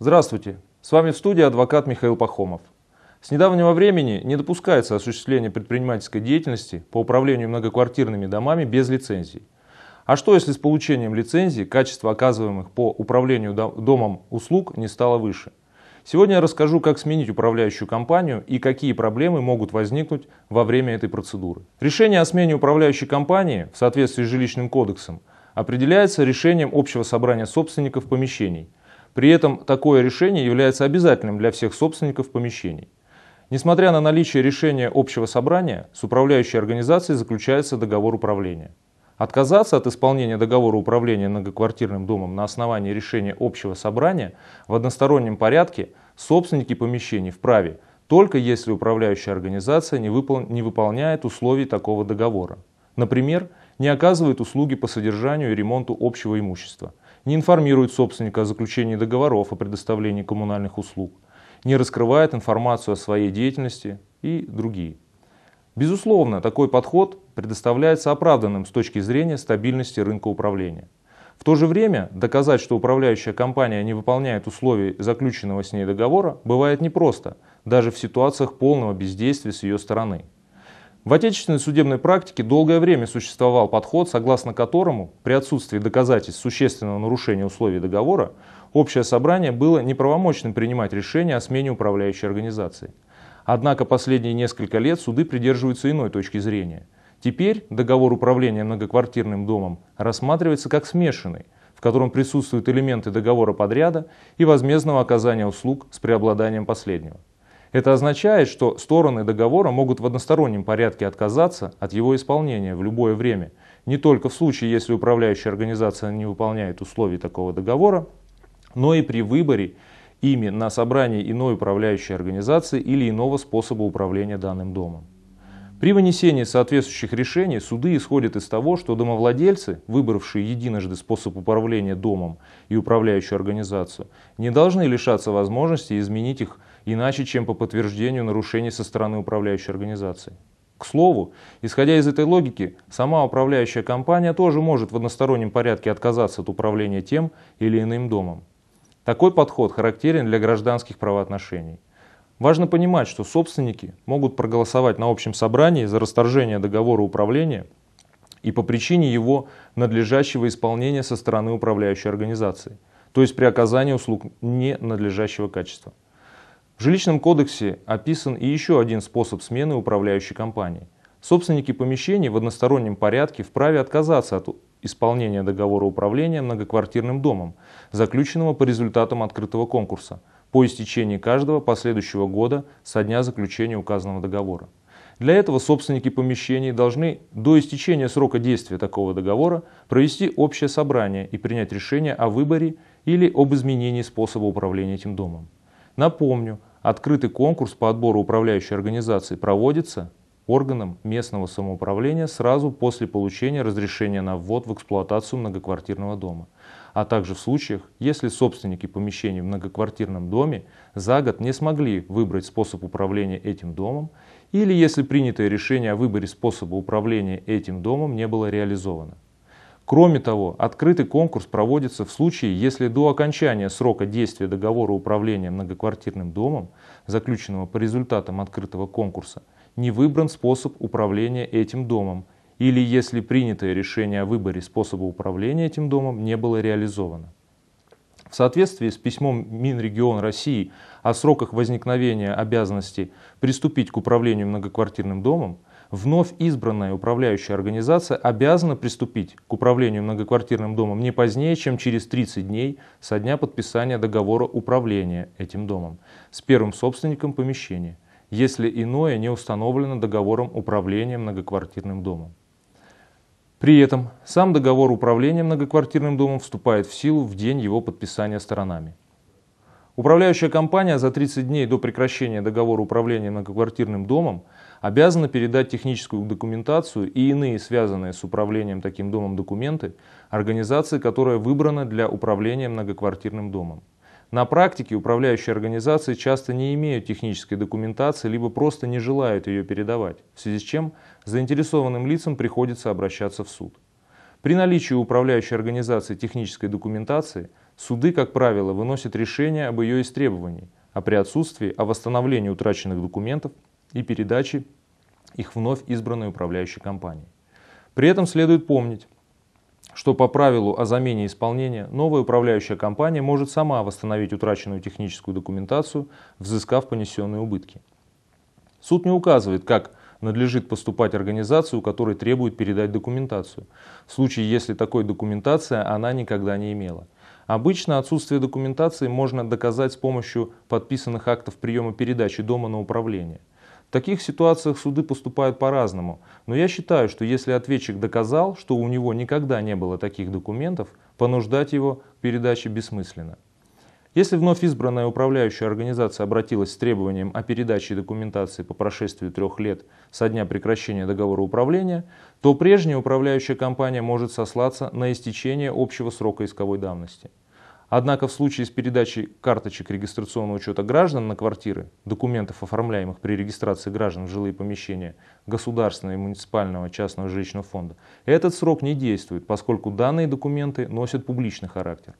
Здравствуйте, с вами в студии адвокат Михаил Пахомов. С недавнего времени не допускается осуществление предпринимательской деятельности по управлению многоквартирными домами без лицензий. А что если с получением лицензии качество оказываемых по управлению домом услуг не стало выше? Сегодня я расскажу, как сменить управляющую компанию и какие проблемы могут возникнуть во время этой процедуры. Решение о смене управляющей компании в соответствии с жилищным кодексом определяется решением общего собрания собственников помещений – при этом такое решение является обязательным для всех собственников помещений. Несмотря на наличие решения общего собрания, с управляющей организацией заключается договор управления. Отказаться от исполнения договора управления многоквартирным домом на основании решения общего собрания в одностороннем порядке собственники помещений вправе, только если управляющая организация не, выпол... не выполняет условий такого договора. Например, не оказывает услуги по содержанию и ремонту общего имущества – не информирует собственника о заключении договоров о предоставлении коммунальных услуг, не раскрывает информацию о своей деятельности и другие. Безусловно, такой подход предоставляется оправданным с точки зрения стабильности рынка управления. В то же время доказать, что управляющая компания не выполняет условий заключенного с ней договора, бывает непросто, даже в ситуациях полного бездействия с ее стороны. В отечественной судебной практике долгое время существовал подход, согласно которому при отсутствии доказательств существенного нарушения условий договора общее собрание было неправомочным принимать решение о смене управляющей организации. Однако последние несколько лет суды придерживаются иной точки зрения. Теперь договор управления многоквартирным домом рассматривается как смешанный, в котором присутствуют элементы договора подряда и возмездного оказания услуг с преобладанием последнего. Это означает, что стороны договора могут в одностороннем порядке отказаться от его исполнения в любое время, не только в случае, если управляющая организация не выполняет условий такого договора, но и при выборе ими на собрании иной управляющей организации или иного способа управления данным домом. При вынесении соответствующих решений суды исходят из того, что домовладельцы, выбравшие единожды способ управления домом и управляющую организацию, не должны лишаться возможности изменить их иначе, чем по подтверждению нарушений со стороны управляющей организации. К слову, исходя из этой логики, сама управляющая компания тоже может в одностороннем порядке отказаться от управления тем или иным домом. Такой подход характерен для гражданских правоотношений. Важно понимать, что собственники могут проголосовать на общем собрании за расторжение договора управления и по причине его надлежащего исполнения со стороны управляющей организации, то есть при оказании услуг ненадлежащего качества. В жилищном кодексе описан и еще один способ смены управляющей компании. Собственники помещений в одностороннем порядке вправе отказаться от исполнения договора управления многоквартирным домом, заключенного по результатам открытого конкурса, по истечении каждого последующего года со дня заключения указанного договора. Для этого собственники помещений должны до истечения срока действия такого договора провести общее собрание и принять решение о выборе или об изменении способа управления этим домом. Напомню, Открытый конкурс по отбору управляющей организации проводится органом местного самоуправления сразу после получения разрешения на ввод в эксплуатацию многоквартирного дома, а также в случаях, если собственники помещений в многоквартирном доме за год не смогли выбрать способ управления этим домом или если принятое решение о выборе способа управления этим домом не было реализовано. Кроме того, открытый конкурс проводится в случае, если до окончания срока действия договора управления многоквартирным домом, заключенного по результатам открытого конкурса, не выбран способ управления этим домом или если принятое решение о выборе способа управления этим домом не было реализовано. В соответствии с письмом Минрегион России о сроках возникновения обязанности приступить к управлению многоквартирным домом, вновь избранная управляющая организация обязана приступить к управлению многоквартирным домом не позднее, чем через 30 дней со дня подписания договора управления этим домом с первым собственником помещения, если иное не установлено договором управления многоквартирным домом. При этом сам договор управления многоквартирным домом вступает в силу в день его подписания сторонами. Управляющая компания за 30 дней до прекращения договора управления многоквартирным домом – обязана передать техническую документацию и иные связанные с управлением таким домом документы организации, которая выбрана для управления многоквартирным домом. На практике управляющие организации часто не имеют технической документации, либо просто не желают ее передавать, в связи с чем заинтересованным лицам приходится обращаться в суд. При наличии управляющей организации технической документации суды, как правило, выносят решение об ее истребовании, а при отсутствии – о восстановлении утраченных документов и передачи их вновь избранной управляющей компании. При этом следует помнить, что по правилу о замене исполнения новая управляющая компания может сама восстановить утраченную техническую документацию, взыскав понесенные убытки. Суд не указывает, как надлежит поступать организации, у которой требует передать документацию, в случае, если такой документация она никогда не имела. Обычно отсутствие документации можно доказать с помощью подписанных актов приема передачи дома на управление – в таких ситуациях суды поступают по-разному, но я считаю, что если ответчик доказал, что у него никогда не было таких документов, понуждать его к передаче бессмысленно. Если вновь избранная управляющая организация обратилась с требованием о передаче документации по прошествию трех лет со дня прекращения договора управления, то прежняя управляющая компания может сослаться на истечение общего срока исковой давности. Однако в случае с передачей карточек регистрационного учета граждан на квартиры, документов, оформляемых при регистрации граждан в жилые помещения государственного и муниципального частного жилищного фонда, этот срок не действует, поскольку данные документы носят публичный характер.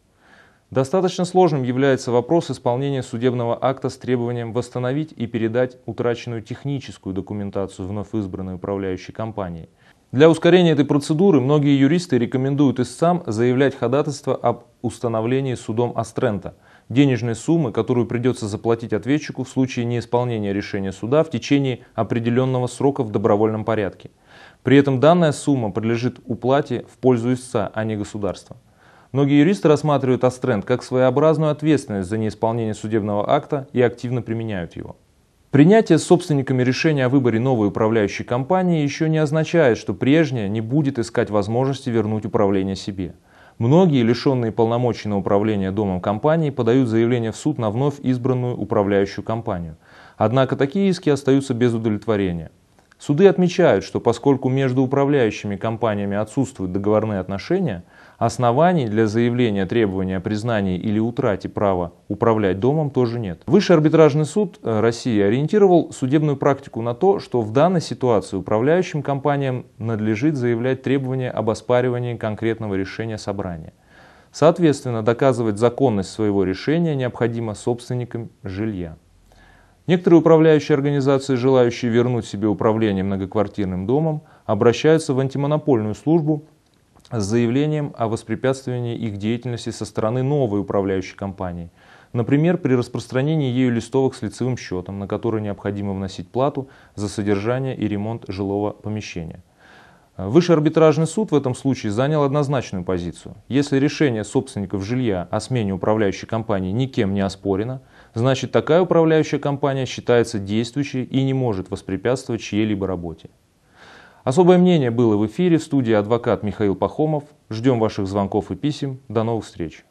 Достаточно сложным является вопрос исполнения судебного акта с требованием восстановить и передать утраченную техническую документацию вновь избранной управляющей компании – для ускорения этой процедуры многие юристы рекомендуют истцам заявлять ходатайство об установлении судом Астрента денежной суммы, которую придется заплатить ответчику в случае неисполнения решения суда в течение определенного срока в добровольном порядке. При этом данная сумма подлежит уплате в пользу истца, а не государства. Многие юристы рассматривают Астренд как своеобразную ответственность за неисполнение судебного акта и активно применяют его. Принятие собственниками решения о выборе новой управляющей компании еще не означает, что прежняя не будет искать возможности вернуть управление себе. Многие, лишенные полномочий на управление домом компании, подают заявление в суд на вновь избранную управляющую компанию. Однако такие иски остаются без удовлетворения. Суды отмечают, что поскольку между управляющими компаниями отсутствуют договорные отношения, оснований для заявления требования о признании или утрате права управлять домом тоже нет. Высший арбитражный суд э, России ориентировал судебную практику на то, что в данной ситуации управляющим компаниям надлежит заявлять требования об оспаривании конкретного решения собрания. Соответственно, доказывать законность своего решения необходимо собственникам жилья. Некоторые управляющие организации, желающие вернуть себе управление многоквартирным домом, обращаются в антимонопольную службу с заявлением о воспрепятствовании их деятельности со стороны новой управляющей компании. Например, при распространении ею листовок с лицевым счетом, на который необходимо вносить плату за содержание и ремонт жилого помещения. Высший арбитражный суд в этом случае занял однозначную позицию. Если решение собственников жилья о смене управляющей компании никем не оспорено, значит такая управляющая компания считается действующей и не может воспрепятствовать чьей-либо работе. Особое мнение было в эфире в студии адвокат Михаил Пахомов. Ждем ваших звонков и писем. До новых встреч.